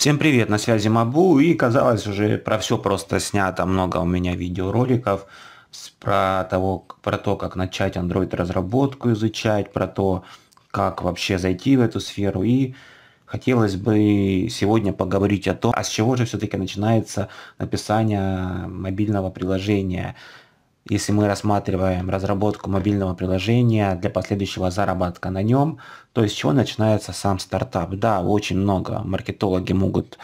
Всем привет, на связи Мабу, и казалось уже про все просто снято, много у меня видеороликов про, того, про то, как начать Android разработку изучать, про то, как вообще зайти в эту сферу, и хотелось бы сегодня поговорить о том, а с чего же все-таки начинается написание мобильного приложения – если мы рассматриваем разработку мобильного приложения для последующего заработка на нем, то из чего начинается сам стартап? Да, очень много. Маркетологи могут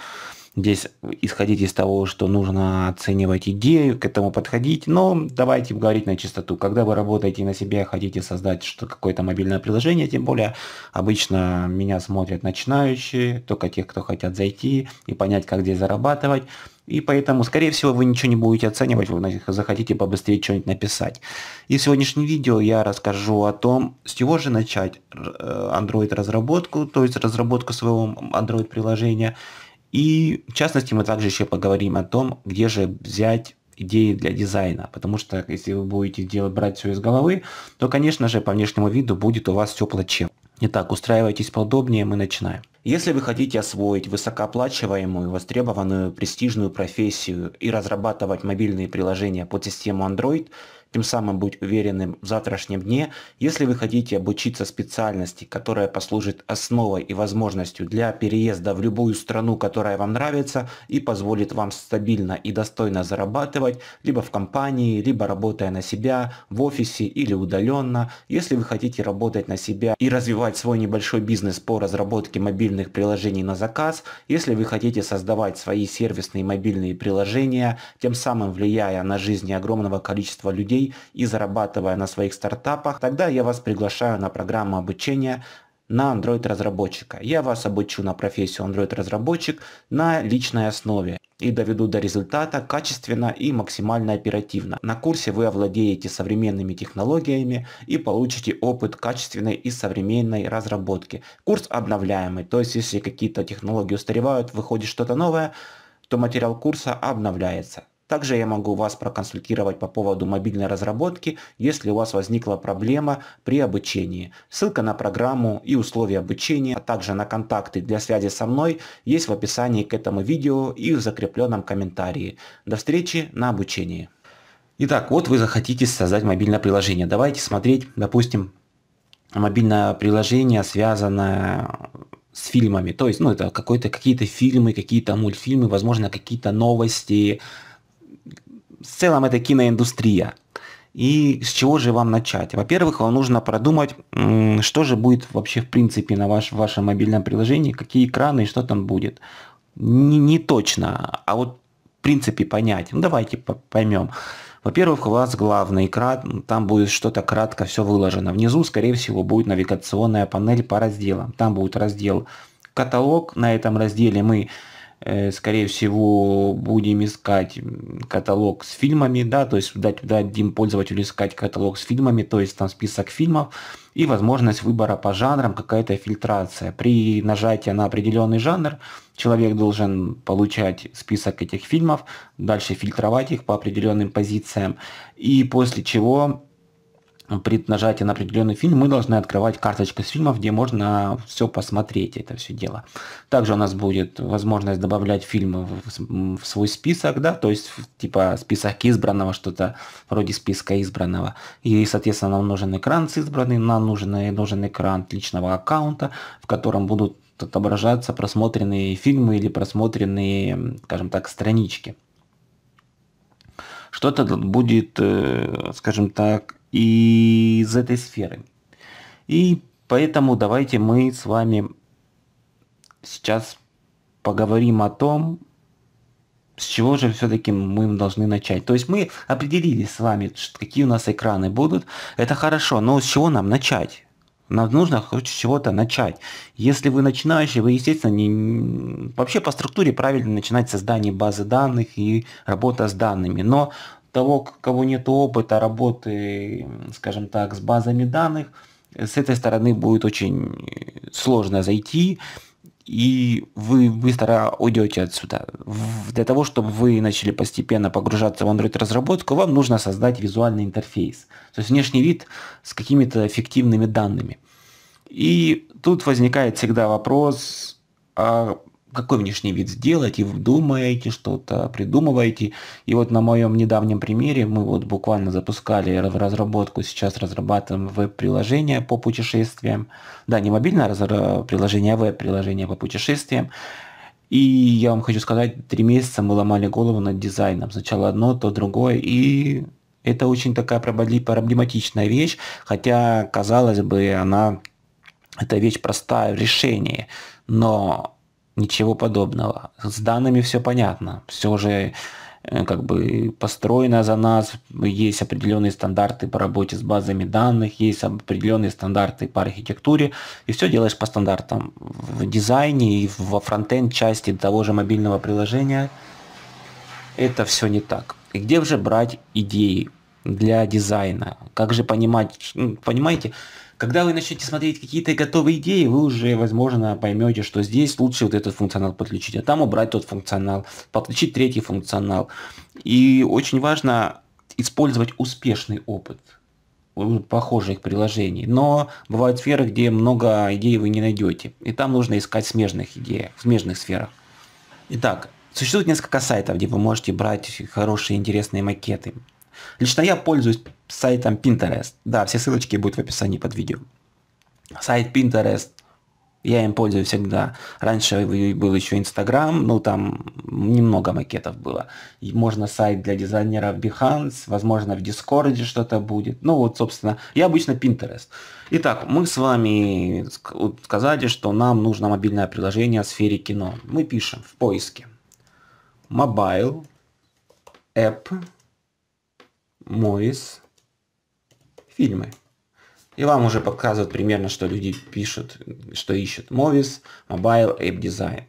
здесь исходить из того, что нужно оценивать идею, к этому подходить, но давайте говорить на чистоту. Когда вы работаете на себе, хотите создать что какое-то мобильное приложение, тем более обычно меня смотрят начинающие, только те, кто хотят зайти и понять, как здесь зарабатывать, и поэтому, скорее всего, вы ничего не будете оценивать, вы захотите побыстрее что-нибудь написать. И в сегодняшнем видео я расскажу о том, с чего же начать э, Android-разработку, то есть разработку своего Android-приложения. И в частности мы также еще поговорим о том, где же взять идеи для дизайна, потому что если вы будете делать брать все из головы, то, конечно же, по внешнему виду будет у вас все плачевно. Итак, устраивайтесь поудобнее, мы начинаем. Если вы хотите освоить высокооплачиваемую, востребованную, престижную профессию и разрабатывать мобильные приложения под систему Android – тем самым быть уверенным в завтрашнем дне. Если вы хотите обучиться специальности, которая послужит основой и возможностью для переезда в любую страну, которая вам нравится и позволит вам стабильно и достойно зарабатывать, либо в компании, либо работая на себя, в офисе или удаленно. Если вы хотите работать на себя и развивать свой небольшой бизнес по разработке мобильных приложений на заказ, если вы хотите создавать свои сервисные мобильные приложения, тем самым влияя на жизни огромного количества людей, людей и зарабатывая на своих стартапах, тогда я вас приглашаю на программу обучения на Android-разработчика. Я вас обучу на профессию Android-разработчик на личной основе и доведу до результата качественно и максимально оперативно. На курсе вы овладеете современными технологиями и получите опыт качественной и современной разработки. Курс обновляемый, то есть если какие-то технологии устаревают, выходит что-то новое, то материал курса обновляется. Также я могу вас проконсультировать по поводу мобильной разработки, если у вас возникла проблема при обучении. Ссылка на программу и условия обучения, а также на контакты для связи со мной есть в описании к этому видео и в закрепленном комментарии. До встречи на обучении. Итак, вот вы захотите создать мобильное приложение. Давайте смотреть, допустим, мобильное приложение, связанное с фильмами. То есть, ну, это какие-то фильмы, какие-то мультфильмы, возможно, какие-то новости, в целом это киноиндустрия. И с чего же вам начать? Во-первых, вам нужно продумать, что же будет вообще в принципе на ваш, вашем мобильном приложении, какие экраны и что там будет. Не, не точно, а вот в принципе понять. Ну давайте поймем. Во-первых, у вас главный экран, там будет что-то кратко все выложено. Внизу, скорее всего, будет навигационная панель по разделам. Там будет раздел каталог, на этом разделе мы Э, скорее всего, будем искать каталог с фильмами, да, то есть дать, дадим пользователю искать каталог с фильмами, то есть там список фильмов и возможность выбора по жанрам, какая-то фильтрация. При нажатии на определенный жанр человек должен получать список этих фильмов, дальше фильтровать их по определенным позициям, и после чего при нажатии на определенный фильм мы должны открывать карточку с фильмов, где можно все посмотреть, это все дело. Также у нас будет возможность добавлять фильмы в, в свой список, да, то есть типа список избранного, что-то вроде списка избранного. И, соответственно, нам нужен экран с избранным, нам нужен, нужен экран личного аккаунта, в котором будут отображаться просмотренные фильмы или просмотренные, скажем так, странички что-то будет, э, скажем так, из этой сферы. И поэтому давайте мы с вами сейчас поговорим о том, с чего же все-таки мы должны начать. То есть мы определились с вами, какие у нас экраны будут. Это хорошо, но с чего нам начать? Нам нужно хоть с чего-то начать. Если вы начинающий, вы, естественно, не... вообще по структуре правильно начинать создание базы данных и работа с данными. Но того, кого нет опыта работы, скажем так, с базами данных, с этой стороны будет очень э, сложно зайти, и вы быстро уйдете отсюда. Для того, чтобы вы начали постепенно погружаться в Android-разработку, вам нужно создать визуальный интерфейс, то есть внешний вид с какими-то эффективными данными. И тут возникает всегда вопрос, а какой внешний вид сделать, и вы думаете что-то, придумываете. И вот на моем недавнем примере мы вот буквально запускали в разработку, сейчас разрабатываем веб-приложение по путешествиям. Да, не мобильное приложение, а веб-приложение по путешествиям. И я вам хочу сказать, три месяца мы ломали голову над дизайном. Сначала одно, то другое, и это очень такая проблематичная вещь, хотя, казалось бы, она эта вещь простая в решении, но Ничего подобного. С данными все понятно. Все уже э, как бы построено за нас, есть определенные стандарты по работе с базами данных, есть определенные стандарты по архитектуре, и все делаешь по стандартам в дизайне и во фронтенд части того же мобильного приложения. Это все не так. И где же брать идеи для дизайна? Как же понимать, ну, понимаете, когда вы начнете смотреть какие-то готовые идеи, вы уже, возможно, поймете, что здесь лучше вот этот функционал подключить, а там убрать тот функционал, подключить третий функционал. И очень важно использовать успешный опыт похожих приложений. Но бывают сферы, где много идей вы не найдете. И там нужно искать смежных идей, в смежных сферах. Итак, существует несколько сайтов, где вы можете брать хорошие интересные макеты. Лично я пользуюсь сайтом Pinterest. Да, все ссылочки будут в описании под видео. Сайт Pinterest я им пользуюсь всегда. Раньше был еще Инстаграм, ну там немного макетов было. И можно сайт для дизайнеров Behance, возможно в Дискорде что-то будет. Ну вот, собственно, я обычно Pinterest. Итак, мы с вами сказали, что нам нужно мобильное приложение в сфере кино. Мы пишем в поиске mobile app Mois фильмы. И вам уже показывают примерно, что люди пишут, что ищут. Movies, Mobile App Design.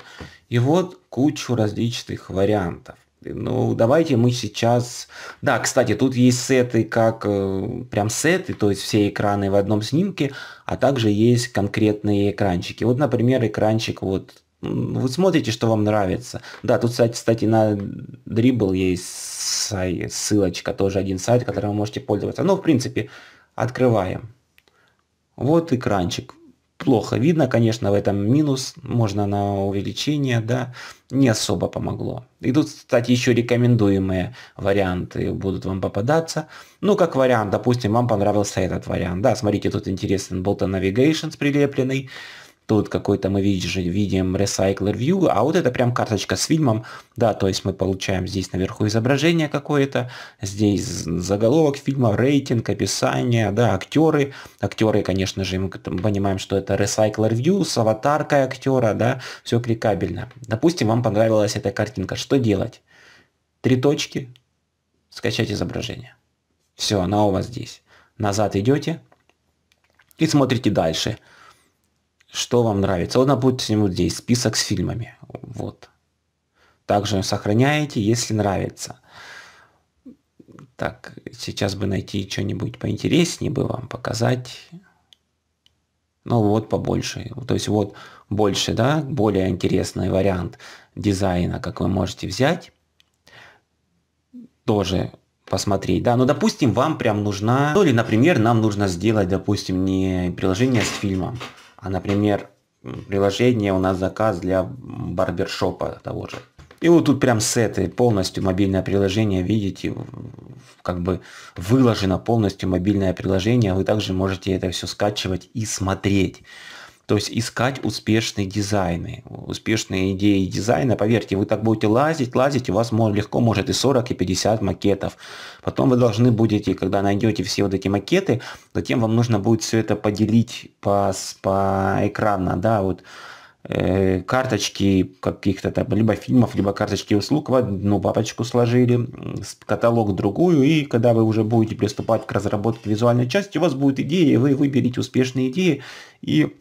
И вот кучу различных вариантов. Ну, давайте мы сейчас... Да, кстати, тут есть сеты как э, прям сеты, то есть все экраны в одном снимке, а также есть конкретные экранчики. Вот, например, экранчик вот... Вы смотрите, что вам нравится. Да, тут, кстати, на дрибл есть ссылочка, тоже один сайт, которым вы можете пользоваться. Ну, в принципе, открываем. Вот экранчик. Плохо видно, конечно, в этом минус, можно на увеличение, да, не особо помогло. И тут, кстати, еще рекомендуемые варианты будут вам попадаться. Ну, как вариант, допустим, вам понравился этот вариант, да, смотрите, тут интересен Bolton Navigations прилепленный, Тут какой-то мы видишь, видим Recycler View, а вот это прям карточка с фильмом. Да, то есть мы получаем здесь наверху изображение какое-то, здесь заголовок фильма, рейтинг, описание, да, актеры. Актеры, конечно же, мы понимаем, что это Recycler View с аватаркой актера, да, все кликабельно. Допустим, вам понравилась эта картинка, что делать? Три точки, скачать изображение. Все, она у вас здесь. Назад идете и смотрите дальше что вам нравится. Вот, допустим, вот здесь список с фильмами. Вот. Также сохраняете, если нравится. Так, сейчас бы найти что-нибудь поинтереснее бы вам показать. Ну вот побольше. То есть вот больше, да, более интересный вариант дизайна, как вы можете взять. Тоже посмотреть, да, Ну допустим, вам прям нужна, ну, или, например, нам нужно сделать, допустим, не приложение с фильмом, а, например, приложение у нас заказ для барбершопа того же. И вот тут прям сеты, полностью мобильное приложение, видите, как бы выложено полностью мобильное приложение, вы также можете это все скачивать и смотреть. То есть искать успешные дизайны, успешные идеи дизайна. Поверьте, вы так будете лазить, лазить, у вас легко может и 40, и 50 макетов. Потом вы должны будете, когда найдете все вот эти макеты, затем вам нужно будет все это поделить по, по экрану, да, вот э, карточки каких-то там, либо фильмов, либо карточки услуг в одну папочку сложили, каталог в другую, и когда вы уже будете приступать к разработке визуальной части, у вас будет идея, вы выберете успешные идеи и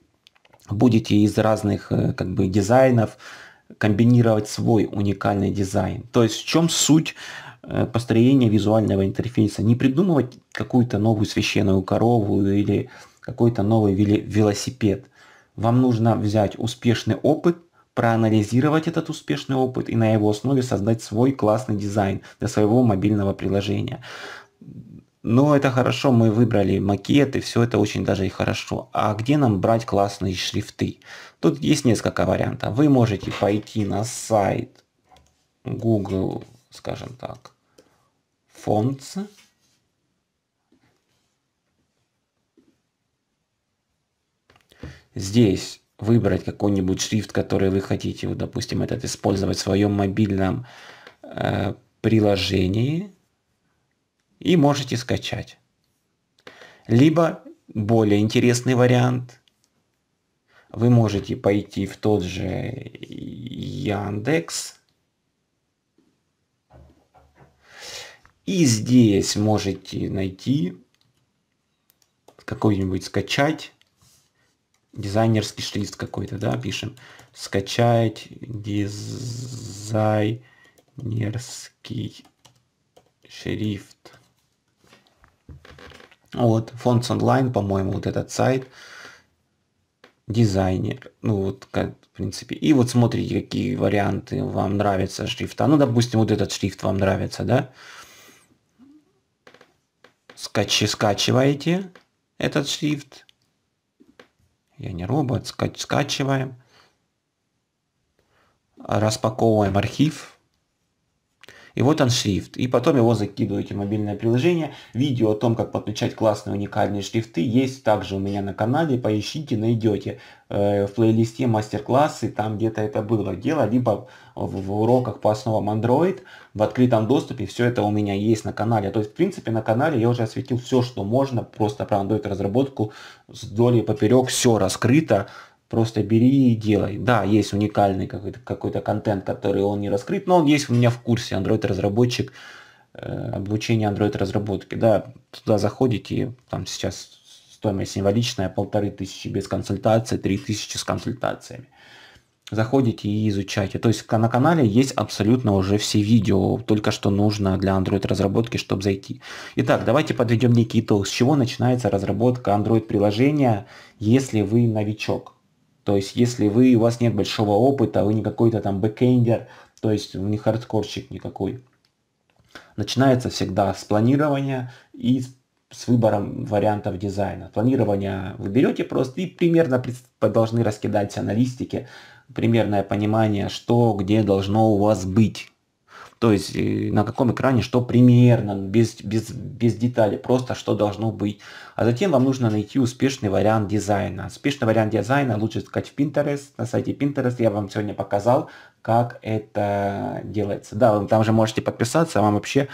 будете из разных э, как бы дизайнов комбинировать свой уникальный дизайн. То есть в чем суть э, построения визуального интерфейса? Не придумывать какую-то новую священную корову или какой-то новый велосипед. Вам нужно взять успешный опыт, проанализировать этот успешный опыт и на его основе создать свой классный дизайн для своего мобильного приложения. Но это хорошо, мы выбрали макеты, все это очень даже и хорошо. А где нам брать классные шрифты? Тут есть несколько вариантов. Вы можете пойти на сайт Google, скажем так, Fonts. Здесь выбрать какой-нибудь шрифт, который вы хотите, вот, допустим, этот использовать в своем мобильном э, приложении и можете скачать. Либо более интересный вариант. Вы можете пойти в тот же Яндекс. И здесь можете найти какой-нибудь скачать дизайнерский шрифт какой-то, да, пишем. Скачать дизайнерский шрифт. Вот, Fonts онлайн, по-моему, вот этот сайт, дизайнер, ну вот, как, в принципе. И вот смотрите, какие варианты вам нравятся шрифта. Ну, допустим, вот этот шрифт вам нравится, да? Скач скачиваете этот шрифт. Я не робот, скач скачиваем. Распаковываем архив. И вот он шрифт. И потом его закидываете в мобильное приложение. Видео о том, как подключать классные уникальные шрифты, есть также у меня на канале. Поищите, найдете э, в плейлисте мастер-классы, там где-то это было дело, либо в уроках по основам Android в открытом доступе. Все это у меня есть на канале. То есть, в принципе, на канале я уже осветил все, что можно. Просто про Android разработку с долей поперек все раскрыто Просто бери и делай. Да, есть уникальный какой-то какой контент, который он не раскрыт, но он есть у меня в курсе Android-разработчик, э, обучение Android-разработки. Да, туда заходите, там сейчас стоимость символичная, полторы тысячи без консультации, три тысячи с консультациями. Заходите и изучайте. То есть на канале есть абсолютно уже все видео, только что нужно для Android-разработки, чтобы зайти. Итак, давайте подведем некий итог. С чего начинается разработка Android-приложения, если вы новичок? То есть, если вы, у вас нет большого опыта, вы не какой-то там бэкэндер, то есть вы ну, не хардкорщик никакой. Начинается всегда с планирования и с выбором вариантов дизайна. Планирование вы берете просто и примерно должны раскидать на листике примерное понимание, что где должно у вас быть то есть э, на каком экране что примерно, без, без, без деталей, просто что должно быть. А затем вам нужно найти успешный вариант дизайна. Успешный вариант дизайна лучше искать в Pinterest. На сайте Pinterest я вам сегодня показал, как это делается. Да, вы там же можете подписаться, а вам вообще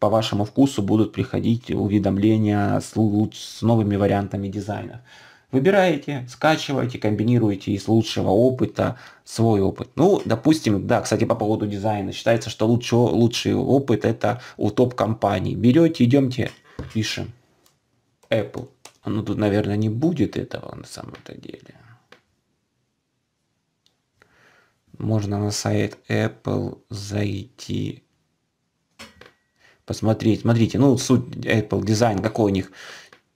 по вашему вкусу будут приходить уведомления с, с новыми вариантами дизайна. Выбираете, скачиваете, комбинируете из лучшего опыта свой опыт. Ну, допустим, да, кстати, по поводу дизайна. Считается, что лучше, лучший опыт это у топ-компаний. Берете, идемте, пишем Apple. Ну, тут, наверное, не будет этого на самом-то деле. Можно на сайт Apple зайти посмотреть. Смотрите, ну, суть Apple дизайн, какой у них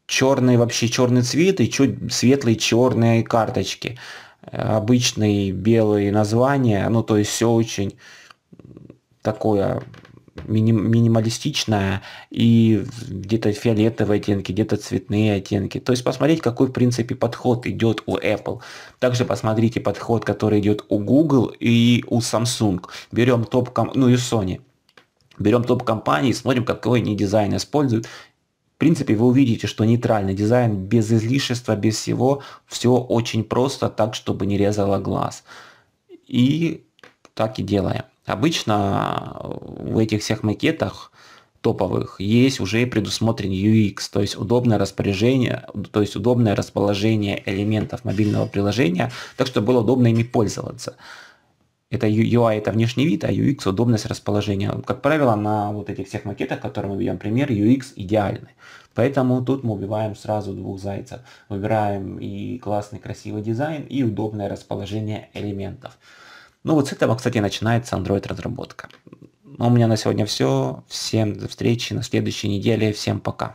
черный вообще черный цвет и чуть светлые черные карточки. Обычные белые названия, ну то есть все очень такое миним, минималистичная и где-то фиолетовые оттенки, где-то цветные оттенки. То есть посмотреть, какой в принципе подход идет у Apple. Также посмотрите подход, который идет у Google и у Samsung. Берем топ, ну и Sony. Берем топ компании, смотрим, какой они дизайн используют, принципе, вы увидите, что нейтральный дизайн без излишества, без всего, все очень просто, так, чтобы не резало глаз. И так и делаем. Обычно э, в этих всех макетах топовых есть уже предусмотрен UX, то есть удобное распоряжение, то есть удобное расположение элементов мобильного приложения, так чтобы было удобно ими пользоваться. Это UI – это внешний вид, а UX – удобность расположения. Как правило, на вот этих всех макетах, которые мы ведем пример, UX идеальный. Поэтому тут мы убиваем сразу двух зайцев. Выбираем и классный красивый дизайн, и удобное расположение элементов. Ну вот с этого, кстати, начинается Android разработка. Ну У меня на сегодня все. Всем до встречи на следующей неделе. Всем пока.